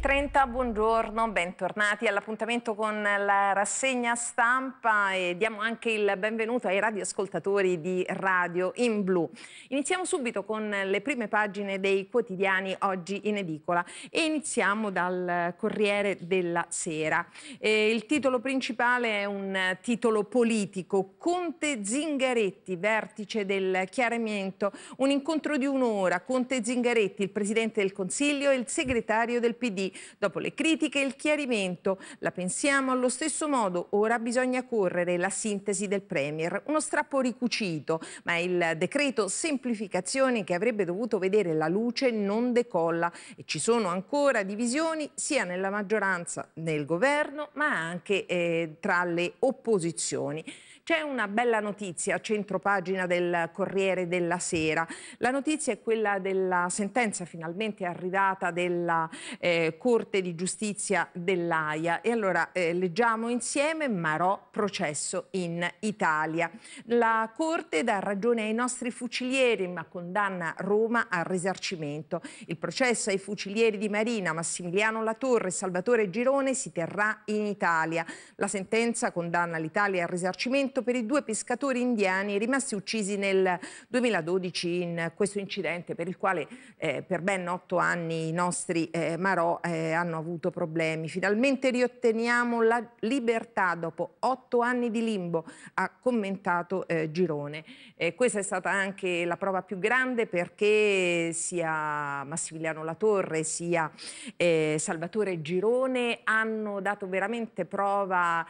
6.30, buongiorno, bentornati all'appuntamento con la rassegna stampa e diamo anche il benvenuto ai radioascoltatori di Radio in Blu. Iniziamo subito con le prime pagine dei quotidiani oggi in edicola e iniziamo dal Corriere della Sera. Eh, il titolo principale è un titolo politico, Conte Zingaretti, vertice del chiarimento, un incontro di un'ora, Conte Zingaretti, il Presidente del Consiglio e il segretario del PD Dopo le critiche il chiarimento. La pensiamo allo stesso modo, ora bisogna correre la sintesi del Premier. Uno strappo ricucito, ma il decreto semplificazione che avrebbe dovuto vedere la luce non decolla e ci sono ancora divisioni sia nella maggioranza, nel governo, ma anche eh, tra le opposizioni. C'è una bella notizia a pagina del Corriere della Sera. La notizia è quella della sentenza finalmente arrivata della eh, Corte di Giustizia dell'AIA. E allora eh, leggiamo insieme Marò processo in Italia. La Corte dà ragione ai nostri fucilieri ma condanna Roma al risarcimento. Il processo ai fucilieri di Marina, Massimiliano Latorre e Salvatore Girone si terrà in Italia. La sentenza condanna l'Italia al risarcimento combattimento per i due pescatori indiani rimasti uccisi nel 2012 in questo incidente per il quale eh, per ben otto anni i nostri eh, Marò eh, hanno avuto problemi. Finalmente riotteniamo la libertà dopo otto anni di limbo, ha commentato eh, Girone. Eh, questa è stata anche la prova più grande perché sia Massimiliano Latorre sia eh, Salvatore Girone hanno dato veramente prova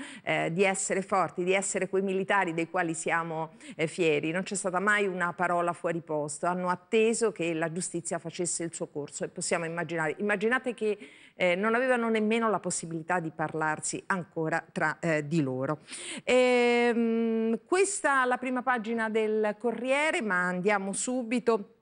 di essere forti, di essere quei militari militari dei quali siamo eh, fieri, non c'è stata mai una parola fuori posto, hanno atteso che la giustizia facesse il suo corso e possiamo immaginare, immaginate che eh, non avevano nemmeno la possibilità di parlarsi ancora tra eh, di loro. E, ehm, mh, questa è la prima pagina del Corriere, ma andiamo subito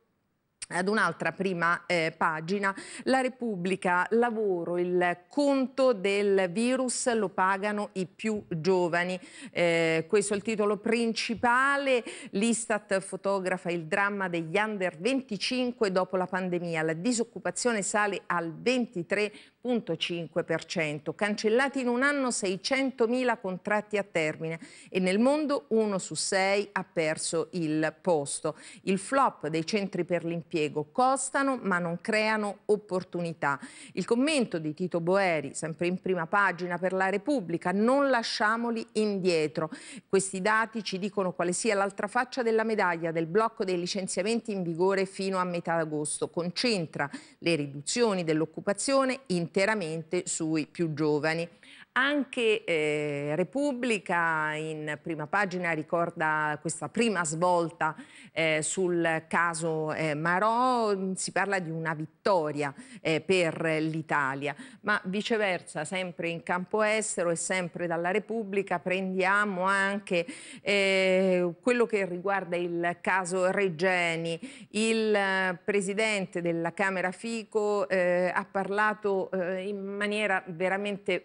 ad un'altra prima eh, pagina, la Repubblica, lavoro, il conto del virus lo pagano i più giovani. Eh, questo è il titolo principale, l'Istat fotografa il dramma degli under 25 dopo la pandemia, la disoccupazione sale al 23 0,5%, cancellati in un anno 600.000 contratti a termine e nel mondo uno su sei ha perso il posto. Il flop dei centri per l'impiego costano ma non creano opportunità. Il commento di Tito Boeri, sempre in prima pagina per la Repubblica, non lasciamoli indietro. Questi dati ci dicono quale sia l'altra faccia della medaglia del blocco dei licenziamenti in vigore fino a metà agosto. Concentra le riduzioni dell'occupazione in interamente sui più giovani. Anche eh, Repubblica in prima pagina ricorda questa prima svolta eh, sul caso eh, Marò, si parla di una vittoria eh, per l'Italia, ma viceversa sempre in campo estero e sempre dalla Repubblica prendiamo anche eh, quello che riguarda il caso Regeni. Il eh, presidente della Camera Fico ha parlato in maniera veramente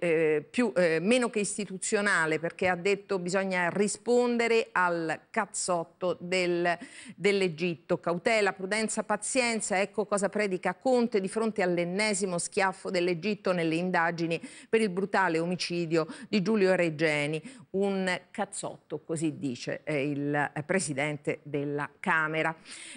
più più, eh, meno che istituzionale perché ha detto bisogna rispondere al cazzotto del, dell'Egitto. Cautela, prudenza, pazienza, ecco cosa predica Conte di fronte all'ennesimo schiaffo dell'Egitto nelle indagini per il brutale omicidio di Giulio Regeni. Un cazzotto, così dice eh, il eh, Presidente della Camera.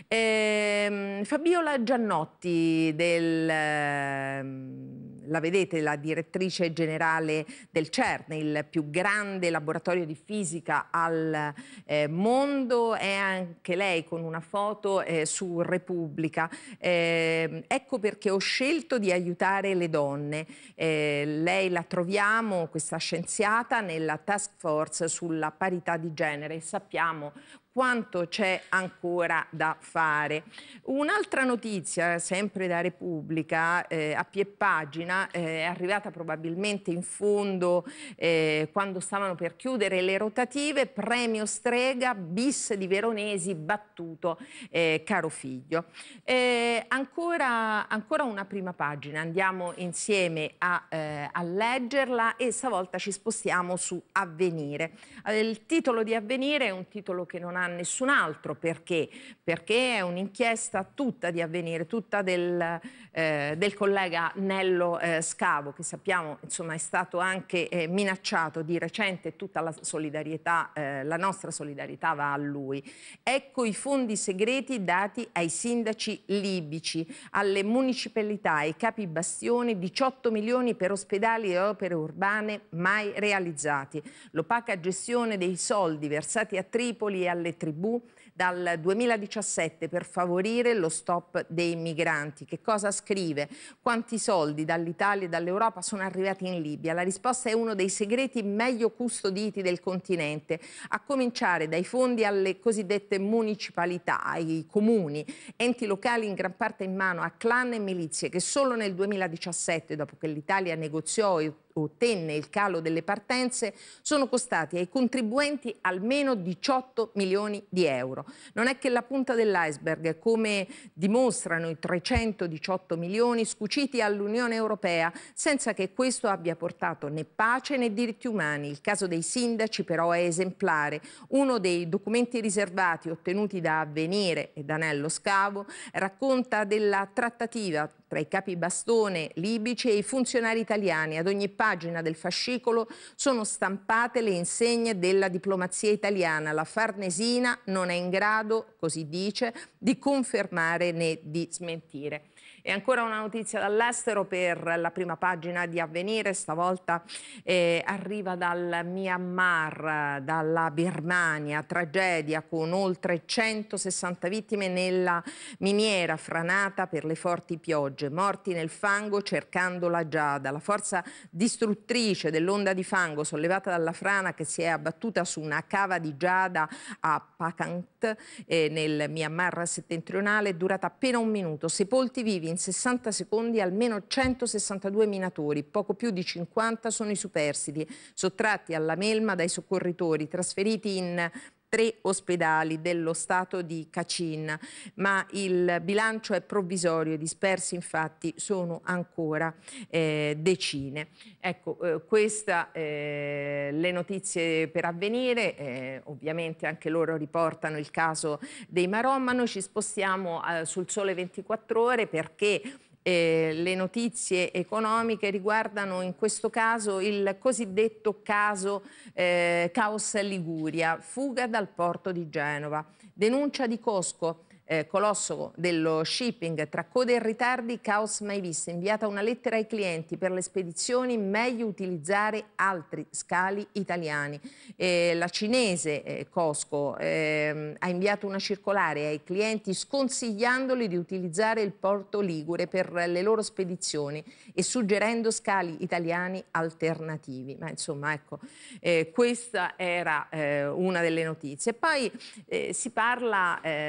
Ehm, Fabiola Giannotti del... Eh, la vedete, la direttrice generale del CERN, il più grande laboratorio di fisica al eh, mondo, è anche lei con una foto eh, su Repubblica. Eh, ecco perché ho scelto di aiutare le donne. Eh, lei la troviamo, questa scienziata, nella task force sulla parità di genere. Sappiamo quanto c'è ancora da fare. Un'altra notizia, sempre da Repubblica, eh, a pie pagina, eh, è arrivata probabilmente in fondo eh, quando stavano per chiudere le rotative, premio strega, bis di Veronesi, battuto eh, caro figlio. Eh, ancora, ancora, una prima pagina, andiamo insieme a, eh, a leggerla e stavolta ci spostiamo su Avvenire. Il titolo di Avvenire è un titolo che non ha ma nessun altro. Perché? Perché è un'inchiesta tutta di avvenire, tutta del, eh, del collega Nello eh, Scavo, che sappiamo insomma, è stato anche eh, minacciato di recente, tutta la solidarietà, eh, la nostra solidarietà va a lui. Ecco i fondi segreti dati ai sindaci libici, alle municipalità, ai capi bastione, 18 milioni per ospedali e opere urbane mai realizzati. L'opaca gestione dei soldi versati a Tripoli e alle le tribù dal 2017 per favorire lo stop dei migranti. Che cosa scrive? Quanti soldi dall'Italia e dall'Europa sono arrivati in Libia? La risposta è uno dei segreti meglio custoditi del continente, a cominciare dai fondi alle cosiddette municipalità, ai comuni, enti locali in gran parte in mano a clan e milizie che solo nel 2017, dopo che l'Italia negoziò e Franco tenne il calo delle partenze sono costati ai contribuenti almeno 18 milioni di euro. Non è che la punta dell'iceberg, come dimostrano i 318 milioni scuciti all'Unione Europea, senza che questo abbia portato né pace né diritti umani. Il caso dei sindaci però è esemplare. Uno dei documenti riservati ottenuti da Avvenire e Danello Scavo racconta della trattativa tra i capi bastone libici e i funzionari italiani. Ad ogni pagina del fascicolo sono stampate le insegne della diplomazia italiana. La Farnesina non è in grado, così dice, di confermare né di smentire. E ancora una notizia dall'estero per la prima pagina di Avvenire, stavolta eh, arriva dal Myanmar, dalla Birmania, tragedia con oltre 160 vittime nella miniera franata per le forti piogge, morti nel fango cercando la giada, la forza distruttrice dell'onda di fango sollevata dalla frana che si è abbattuta su una cava di giada a Pakant eh, nel Myanmar settentrionale è durata appena un minuto, sepolti vivi in 60 secondi almeno 162 minatori, poco più di 50 sono i superstiti, sottratti alla melma dai soccorritori, trasferiti in tre ospedali dello Stato di Kachin, ma il bilancio è provvisorio, i dispersi infatti sono ancora eh, decine. Ecco, eh, queste eh, le notizie per avvenire, eh, ovviamente anche loro riportano il caso dei Marom, ma noi ci spostiamo eh, sul Sole 24 Ore perché eh, le notizie economiche riguardano in questo caso il cosiddetto caso eh, Caos Liguria, fuga dal porto di Genova, denuncia di Cosco eh, colosso dello shipping, tra code e ritardi, caos mai visto. Inviata una lettera ai clienti per le spedizioni, meglio utilizzare altri scali italiani. Eh, la cinese eh, Cosco ehm, ha inviato una circolare ai clienti sconsigliandoli di utilizzare il porto Ligure per le loro spedizioni e suggerendo scali italiani alternativi. Ma insomma, ecco, eh, questa era eh, una delle notizie. Poi eh, si parla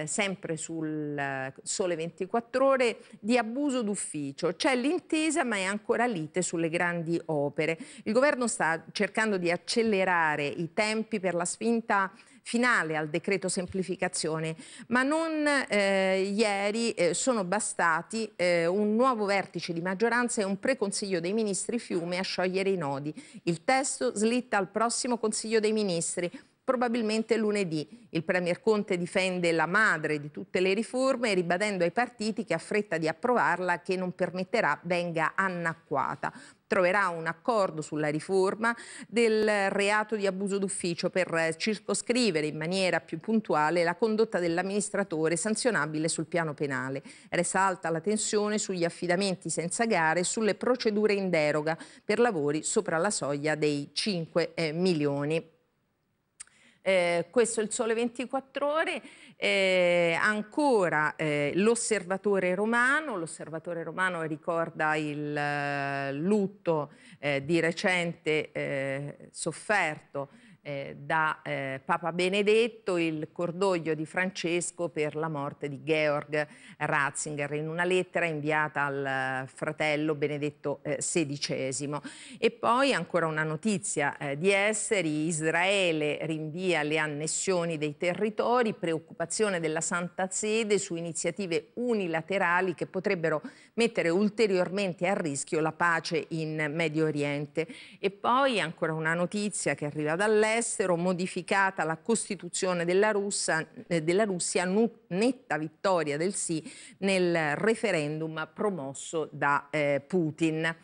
sempre su sul Sole 24 Ore di abuso d'ufficio. C'è l'intesa ma è ancora lite sulle grandi opere. Il governo sta cercando di accelerare i tempi per la spinta finale al decreto semplificazione, ma non eh, ieri eh, sono bastati eh, un nuovo vertice di maggioranza e un preconsiglio dei ministri Fiume a sciogliere i nodi. Il testo slitta al prossimo Consiglio dei Ministri probabilmente lunedì. Il Premier Conte difende la madre di tutte le riforme ribadendo ai partiti che ha fretta di approvarla che non permetterà venga annacquata troverà un accordo sulla riforma del reato di abuso d'ufficio per circoscrivere in maniera più puntuale la condotta dell'amministratore sanzionabile sul piano penale. Resalta la tensione sugli affidamenti senza gare e sulle procedure in deroga per lavori sopra la soglia dei 5 eh, milioni. Eh, questo è il Sole 24 Ore, eh, ancora eh, l'Osservatore Romano, l'Osservatore Romano ricorda il eh, lutto eh, di recente eh, sofferto eh, da eh, Papa Benedetto il cordoglio di Francesco per la morte di Georg Ratzinger in una lettera inviata al eh, fratello Benedetto XVI. Eh, e poi ancora una notizia eh, di Esseri, Israele rinvia le annessioni dei territori, preoccupazione della Santa Sede su iniziative unilaterali che potrebbero mettere ulteriormente a rischio la pace in Medio Oriente. E poi ancora una notizia che arriva dall'Est, all'estero, modificata la Costituzione della, Russa, eh, della Russia, netta vittoria del sì nel referendum promosso da eh, Putin.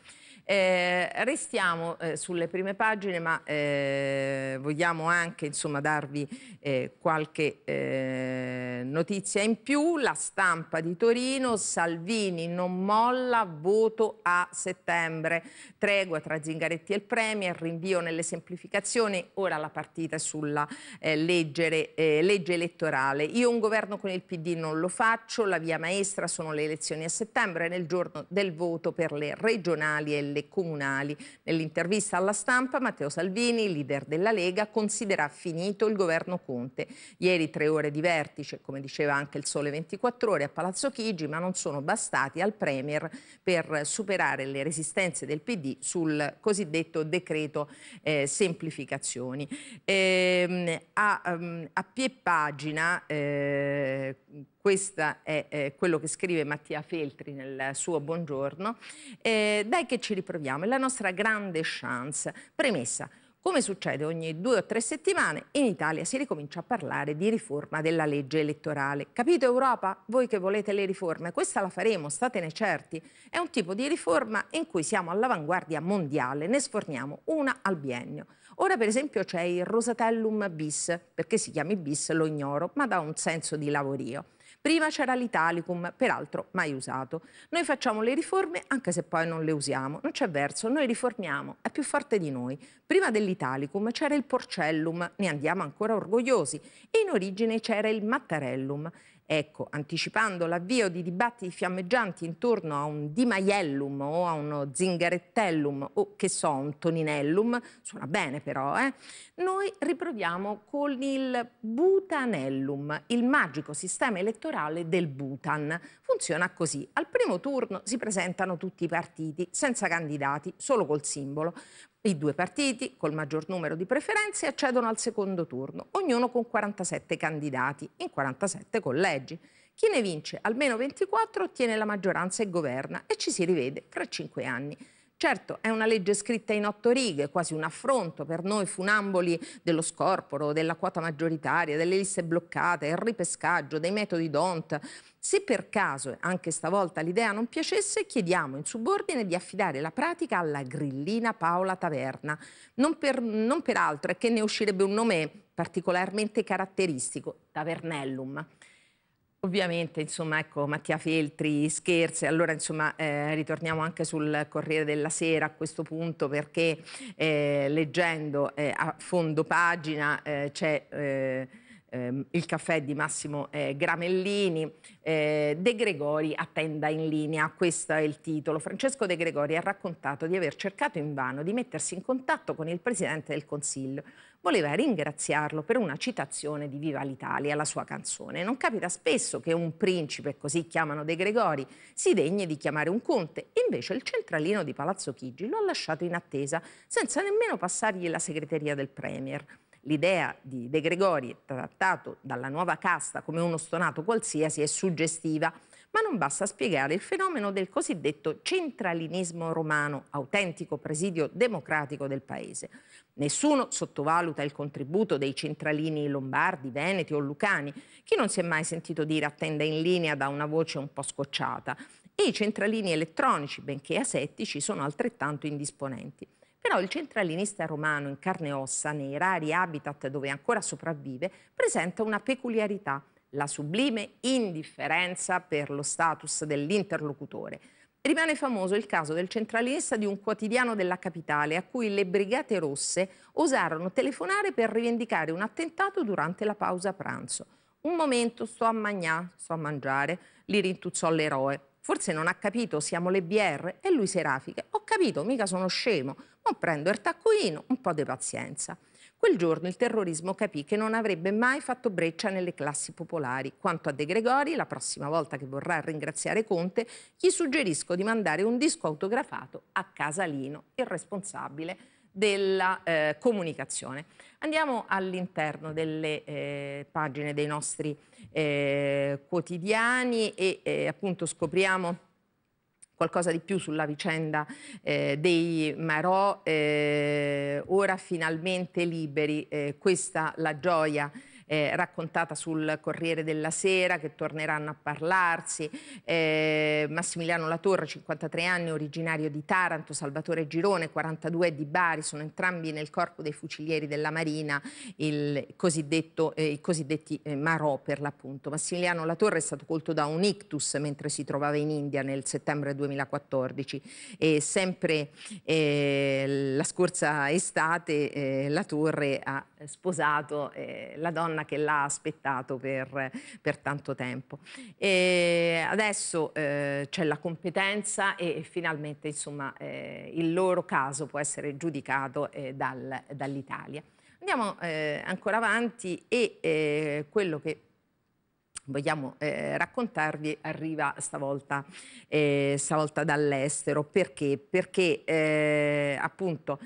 Eh, restiamo eh, sulle prime pagine, ma eh, vogliamo anche insomma, darvi eh, qualche eh, notizia in più. La stampa di Torino, Salvini non molla, voto a settembre. Tregua tra Zingaretti e il Premier, rinvio nelle semplificazioni, ora la partita sulla eh, leggere, legge elettorale. Io un governo con il PD non lo faccio, la via maestra sono le elezioni a settembre, nel giorno del voto per le regionali e le quelle comunali. Nell'intervista alla stampa Matteo Salvini, leader della Lega, considera finito il governo Conte. Ieri tre ore di vertice, come diceva anche il Sole 24 Ore a Palazzo Chigi, ma non sono bastati al Premier per superare le resistenze del PD sul cosiddetto decreto eh, semplificazioni. Ehm, a, um, a pie pagina eh, questo è eh, quello che scrive Mattia Feltri nel suo Buongiorno. Eh, dai che ci riproviamo, è la nostra grande chance. Premessa, come succede ogni due o tre settimane, in Italia si ricomincia a parlare di riforma della legge elettorale. Capito Europa? Voi che volete le riforme, questa la faremo, statene certi. È un tipo di riforma in cui siamo all'avanguardia mondiale, ne sforniamo una al biennio. Ora per esempio c'è il Rosatellum bis, perché si chiami bis lo ignoro, ma dà un senso di lavorio. Prima c'era l'Italicum, peraltro mai usato. Noi facciamo le riforme anche se poi non le usiamo, non c'è verso, noi riformiamo, è più forte di noi. Prima dell'Italicum c'era il Porcellum, ne andiamo ancora orgogliosi, e in origine c'era il Mattarellum. Ecco, anticipando l'avvio di dibattiti fiammeggianti intorno a un Di Maiellum o a uno zingarettellum o che so, un toninellum, suona bene però, eh? noi riproviamo con il butanellum, il magico sistema elettorale del Bhutan. Funziona così, al primo turno si presentano tutti i partiti, senza candidati, solo col simbolo. I due partiti, col maggior numero di preferenze, accedono al secondo turno, ognuno con 47 candidati, in 47 collegi. Chi ne vince almeno 24 ottiene la maggioranza e governa e ci si rivede fra cinque anni. Certo, è una legge scritta in otto righe, quasi un affronto per noi funamboli dello scorporo, della quota maggioritaria, delle liste bloccate, il ripescaggio, dei metodi don't. Se per caso anche stavolta l'idea non piacesse, chiediamo in subordine di affidare la pratica alla grillina Paola Taverna. Non, per, non peraltro è che ne uscirebbe un nome particolarmente caratteristico, Tavernellum. Ovviamente, insomma, ecco, Mattia Feltri scherza. allora insomma eh, ritorniamo anche sul Corriere della Sera a questo punto perché eh, leggendo eh, a fondo pagina eh, c'è eh, ehm, il caffè di Massimo eh, Gramellini, De Gregori attenda in linea, questo è il titolo. Francesco De Gregori ha raccontato di aver cercato invano di mettersi in contatto con il Presidente del Consiglio voleva ringraziarlo per una citazione di Viva l'Italia, alla sua canzone. Non capita spesso che un principe, così chiamano De Gregori, si degni di chiamare un conte, invece il centralino di Palazzo Chigi lo ha lasciato in attesa, senza nemmeno passargli la segreteria del Premier. L'idea di De Gregori, trattato dalla nuova casta come uno stonato qualsiasi, è suggestiva ma non basta spiegare il fenomeno del cosiddetto centralinismo romano, autentico presidio democratico del paese. Nessuno sottovaluta il contributo dei centralini lombardi, veneti o lucani. Chi non si è mai sentito dire attenda in linea da una voce un po' scocciata? E i centralini elettronici, benché asettici, sono altrettanto indisponenti. Però il centralinista romano in carne e ossa, nei rari habitat dove ancora sopravvive, presenta una peculiarità – la sublime indifferenza per lo status dell'interlocutore. Rimane famoso il caso del centralinista di un quotidiano della capitale a cui le Brigate Rosse osarono telefonare per rivendicare un attentato durante la pausa pranzo. Un momento, sto a mangiare, sto a mangiare, li rintuzzò l'eroe. Forse non ha capito, siamo le BR e lui si Ho capito, mica sono scemo, ma prendo il taccuino, un po' di pazienza quel giorno il terrorismo capì che non avrebbe mai fatto breccia nelle classi popolari. Quanto a De Gregori, la prossima volta che vorrà ringraziare Conte, gli suggerisco di mandare un disco autografato a Casalino, il responsabile della eh, comunicazione. Andiamo all'interno delle eh, pagine dei nostri eh, quotidiani e eh, appunto scopriamo qualcosa di più sulla vicenda eh, dei Marò, eh, ora finalmente liberi, eh, questa la gioia eh, raccontata sul Corriere della Sera, che torneranno a parlarsi, eh, Massimiliano Latorre, 53 anni, originario di Taranto, Salvatore Girone, 42 di Bari, sono entrambi nel corpo dei fucilieri della Marina, il cosiddetto, eh, i cosiddetti eh, Marò per l'appunto. Massimiliano Latorre è stato colto da un ictus mentre si trovava in India nel settembre 2014 e sempre eh, la scorsa estate eh, la torre ha sposato eh, la donna che l'ha aspettato per, per, tanto tempo. E adesso eh, c'è la competenza e, finalmente insomma, eh, il loro caso può essere giudicato eh, dal, dall'Italia. Andiamo eh, ancora avanti e eh, quello che vogliamo eh, raccontarvi arriva stavolta, eh, stavolta dall'estero. Perché? Perché eh, appunto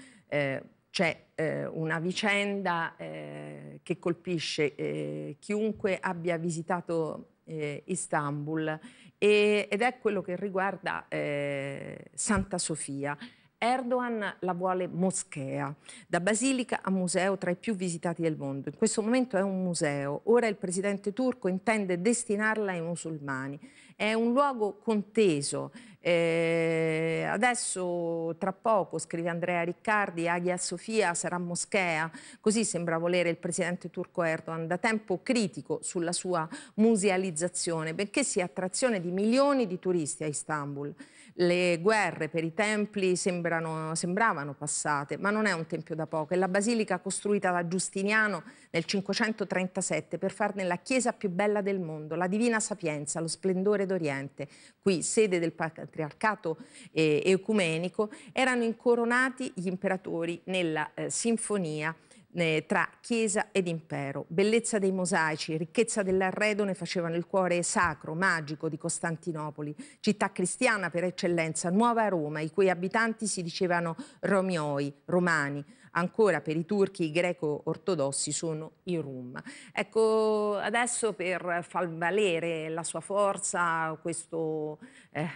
c'è eh, una vicenda eh, che colpisce eh, chiunque abbia visitato eh, Istanbul e, ed è quello che riguarda eh, Santa Sofia. Erdogan la vuole moschea, da basilica a museo tra i più visitati del mondo. In questo momento è un museo, ora il presidente turco intende destinarla ai musulmani. È un luogo conteso, eh, adesso tra poco, scrive Andrea Riccardi, Aghia Sofia sarà moschea, così sembra volere il presidente turco Erdogan, da tempo critico sulla sua musealizzazione, benché sia attrazione di milioni di turisti a Istanbul. Le guerre per i templi sembravano passate, ma non è un tempio da poco. È la basilica costruita da Giustiniano nel 537 per farne la chiesa più bella del mondo, la Divina Sapienza, lo splendore d'Oriente. Qui, sede del patriarcato eh, ecumenico, erano incoronati gli imperatori nella eh, sinfonia eh, tra chiesa ed impero. Bellezza dei mosaici, ricchezza dell'arredo ne facevano il cuore sacro, magico di Costantinopoli, città cristiana per eccellenza, nuova Roma, i cui abitanti si dicevano romioi, romani. Ancora per i turchi i greco-ortodossi sono i Rum. Ecco, adesso per far valere la sua forza, questo eh,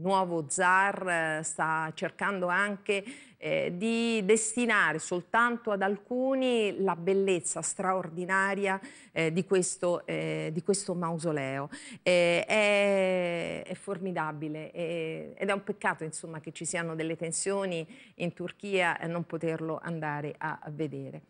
nuovo zar eh, sta cercando anche eh, di destinare soltanto ad alcuni la bellezza straordinaria eh, di, questo, eh, di, questo, mausoleo. Eh, è, è, formidabile è, ed è un peccato insomma, che ci siano delle tensioni in Turchia e non poterlo andare a vedere.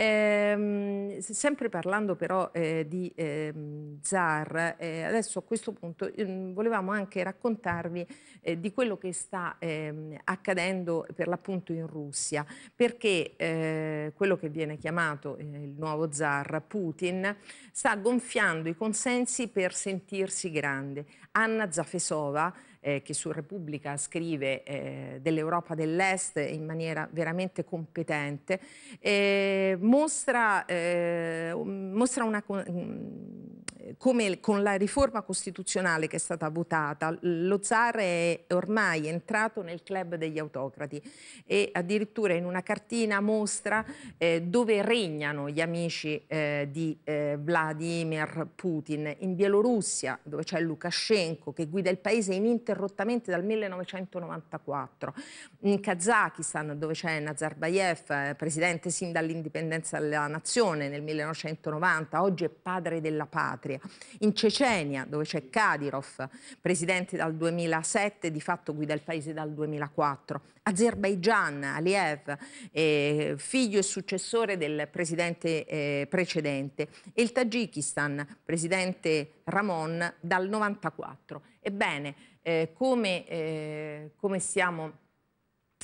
Ehm, sempre parlando però eh, di eh, Zar, eh, adesso a questo punto ehm, volevamo anche raccontarvi eh, di quello che sta ehm, accadendo per l'appunto in Russia, perché eh, quello che viene chiamato eh, il nuovo Zar, Putin, sta gonfiando i consensi per sentirsi grande. Anna Zafesova, eh, che su Repubblica scrive eh, dell'Europa dell'Est in maniera veramente competente, eh, mostra, eh, mostra una mm, come con la riforma costituzionale che è stata votata, lo zar è ormai entrato nel club degli autocrati e addirittura in una cartina mostra eh, dove regnano gli amici eh, di eh, Vladimir Putin, in Bielorussia dove c'è Lukashenko che guida il paese ininterrottamente dal 1994, in Kazakistan dove c'è Nazarbayev, eh, presidente sin dall'indipendenza della nazione nel 1990, oggi è padre della patria, patria. In Cecenia, dove c'è Kadyrov, presidente dal 2007, di fatto guida il paese dal 2004. Azerbaigian, Aliyev, eh, figlio e successore del presidente eh, precedente. E il Tagikistan, presidente Ramon, dal 1994. Ebbene, eh, come, eh, come siamo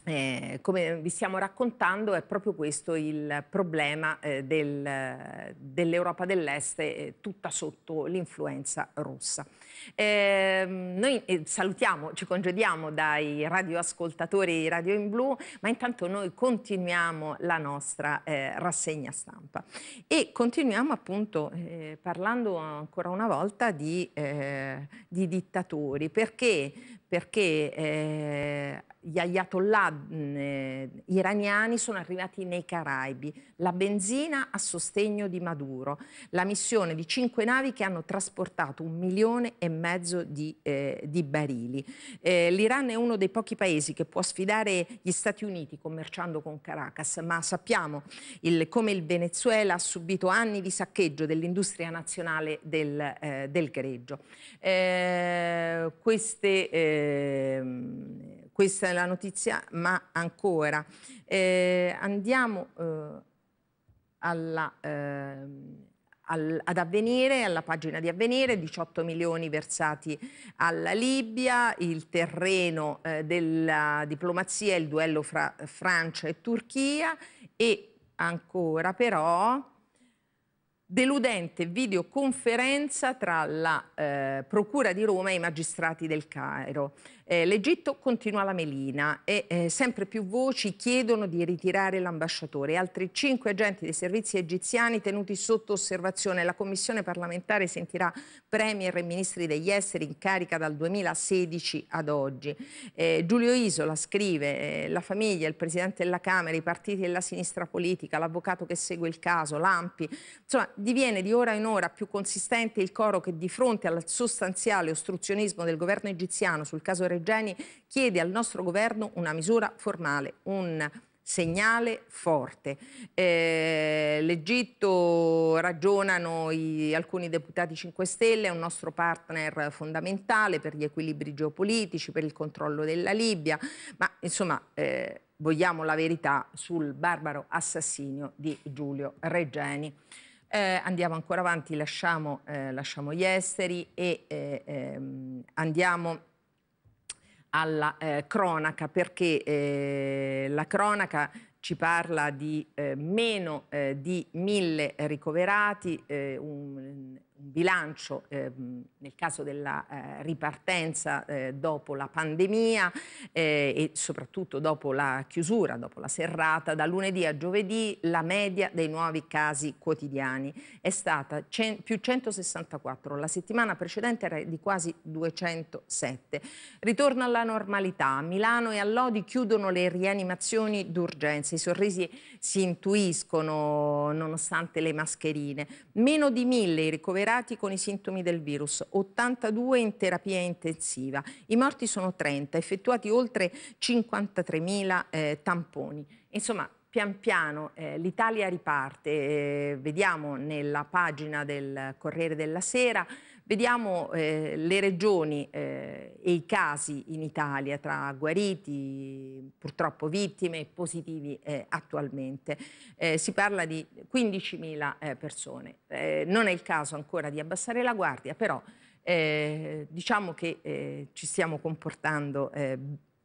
eh, come vi stiamo raccontando è proprio questo il problema eh, del, dell'Europa dell'Est eh, tutta sotto l'influenza russa. Ehm, noi eh, salutiamo, ci congediamo dai radioascoltatori Radio in Blu, ma intanto noi continuiamo la nostra eh, rassegna stampa e continuiamo appunto eh, parlando ancora una volta di, di dittatori. Perché? perché eh, gli ayatollah mh, eh, iraniani sono arrivati nei Caraibi, la benzina a sostegno di Maduro, la missione di cinque navi che hanno trasportato un milione e mezzo di, eh, di barili. Eh, L'Iran è uno dei pochi paesi che può sfidare gli Stati Uniti commerciando con Caracas, ma sappiamo il, come il Venezuela ha subito anni di saccheggio dell'industria nazionale del, eh, del greggio. Eh, queste eh, questa è la notizia, ma ancora. Eh, andiamo eh, alla, ehm, al, ad avvenire, alla pagina di avvenire, 18 milioni versati alla Libia, il terreno eh, della diplomazia, il duello fra Francia e Turchia e ancora però deludente videoconferenza tra la eh, Procura di Roma e i magistrati del Cairo. Eh, L'Egitto continua la melina e eh, sempre più voci chiedono di ritirare l'ambasciatore. Altri cinque agenti dei servizi egiziani tenuti sotto osservazione. La commissione parlamentare sentirà premier e ministri degli esteri in carica dal 2016 ad oggi. Eh, Giulio Isola scrive eh, la famiglia, il presidente della Camera, i partiti della sinistra politica, l'avvocato che segue il caso, l'AMPI. Insomma, diviene di ora in ora più consistente il coro che di fronte al sostanziale ostruzionismo del governo egiziano sul caso Reggiano Regeni chiede al nostro governo una misura formale, un segnale forte. Eh, L'Egitto ragionano i, alcuni deputati 5 Stelle, è un nostro partner fondamentale per gli equilibri geopolitici, per il controllo della Libia, ma insomma eh, vogliamo la verità sul barbaro assassinio di Giulio Regeni. Eh, andiamo ancora avanti, lasciamo, eh, lasciamo gli esteri e eh, ehm, andiamo alla eh, cronaca perché eh, la cronaca ci parla di eh, meno eh, di mille ricoverati, eh, un, bilancio ehm, nel caso della eh, ripartenza eh, dopo la pandemia eh, e soprattutto dopo la chiusura, dopo la serrata, da lunedì a giovedì la media dei nuovi casi quotidiani è stata più 164, la settimana precedente era di quasi 207. Ritorno alla normalità, a Milano e Allodi chiudono le rianimazioni d'urgenza, i sorrisi si intuiscono nonostante le mascherine. Meno di mille i ricoverati ricoverati con i sintomi del virus, 82 in terapia intensiva. I morti sono 30, effettuati oltre 53.000 eh, tamponi. Insomma, pian piano eh, l'Italia riparte, eh, vediamo nella pagina del Corriere della Sera, vediamo eh, le regioni eh, e i casi in Italia tra guariti, purtroppo vittime e positivi eh, attualmente. Eh, si parla di 15.000 persone. non è il caso ancora di abbassare la guardia, però diciamo che ci stiamo comportando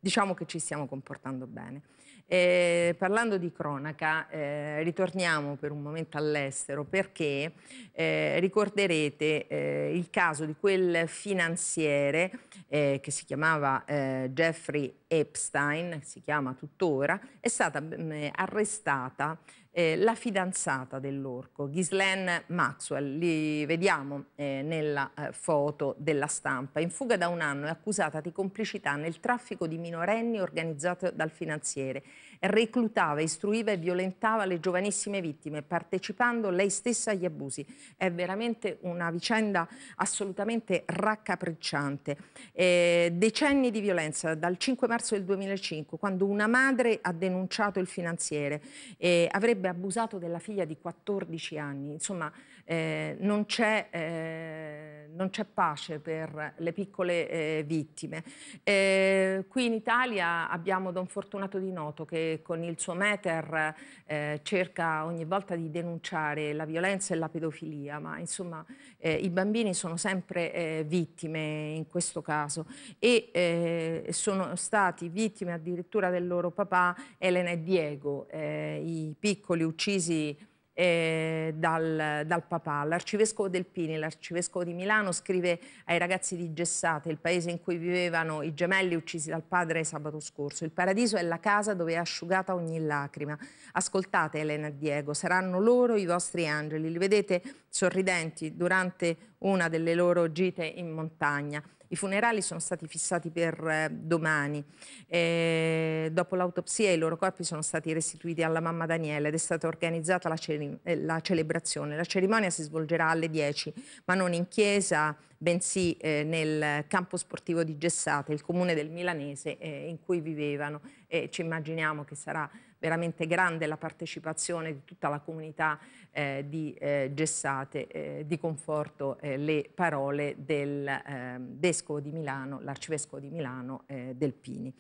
diciamo che ci stiamo comportando bene. Eh, parlando di cronaca, eh, ritorniamo per un momento all'estero perché eh, ricorderete eh, il caso di quel finanziere eh, che si chiamava eh, Jeffrey Epstein, si chiama tuttora, è stata mh, mm, arrestata eh, la fidanzata dell'orco, Ghislaine Maxwell, li vediamo eh, nella eh, foto della stampa, in fuga da un anno è accusata di complicità nel traffico di minorenni organizzato dal finanziere, reclutava, istruiva e violentava le giovanissime vittime, partecipando lei stessa agli abusi. È veramente una vicenda assolutamente raccapricciante. Eh, decenni di violenza, dal 5 marzo del 2005, quando una madre ha denunciato il finanziere, eh, avrebbe avrebbe abusato della figlia di 14 anni, insomma eh, non, c'è, eh, non, c'è, pace per le piccole eh, vittime. Eh, qui in Italia abbiamo Don Fortunato Di Noto che con il suo meter eh, cerca ogni volta di denunciare la violenza e la pedofilia, ma insomma eh, i bambini sono sempre vittime in questo caso e sono stati vittime addirittura del loro papà Elena e Diego, i piccoli uccisi eh, dal, dal, papà. L'arcivescovo del Pini, l'arcivescovo di Milano, scrive ai ragazzi di Gessate, il paese in cui vivevano i gemelli uccisi dal padre sabato scorso. Il paradiso è la casa dove è asciugata ogni lacrima. Ascoltate Elena e Diego, saranno loro i vostri angeli. Li vedete sorridenti durante una delle loro gite in montagna. I funerali sono stati fissati per eh, domani. E eh, dopo l'autopsia i loro corpi sono stati restituiti alla mamma Daniela ed è stata organizzata la, ce eh, la celebrazione. La cerimonia si svolgerà alle 10, ma non in chiesa, bensì eh, nel campo sportivo di Gessate, il comune del Milanese eh, in cui vivevano e ci immaginiamo che sarà veramente grande la partecipazione di tutta la comunità eh, di eh, gessate eh, di conforto eh, le parole del ehm, vescovo di Milano, l'arcivescovo di Milano eh, Delpini. Pini.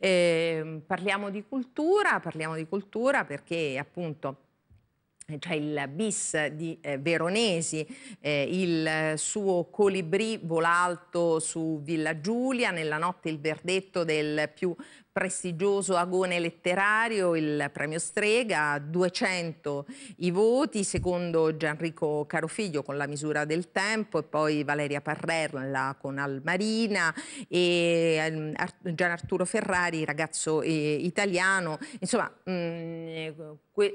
Ehm, parliamo di cultura, parliamo di cultura perché appunto eh, c'è il bis di eh, Veronesi, eh, il suo colibrì vola su Villa Giulia, nella notte il verdetto del più prestigioso agone letterario, il premio Strega, 200 i voti, secondo Gianrico Carofiglio con La misura del tempo e poi Valeria Parrella con Almarina e ehm, Gian Arturo Ferrari, ragazzo italiano. Insomma, mm,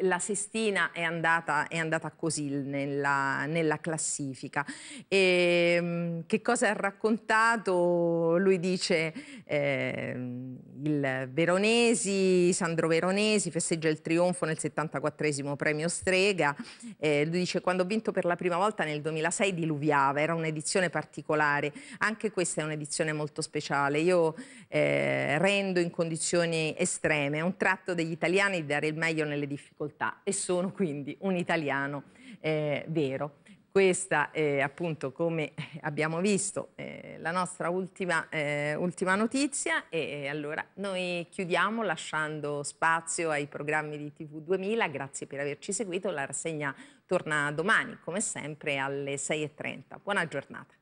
la Sestina è andata, è andata così nella, nella classifica. E, ehm, che cosa ha raccontato? Lui dice... Eh, il Veronesi, Sandro Veronesi festeggia il trionfo nel 74 premio Strega, eh, lui dice quando ho vinto per la prima volta nel 2006 diluviava, era un'edizione particolare, anche questa è un'edizione molto speciale, io eh, rendo in condizioni estreme, è un tratto degli italiani di dare il meglio nelle difficoltà e sono quindi un italiano eh, vero. Questa è appunto, come abbiamo visto, eh, la nostra ultima, eh, ultima notizia e allora noi chiudiamo lasciando spazio ai programmi di TV2000. Grazie per averci seguito, la rassegna torna domani, come sempre, alle 6.30. Buona giornata.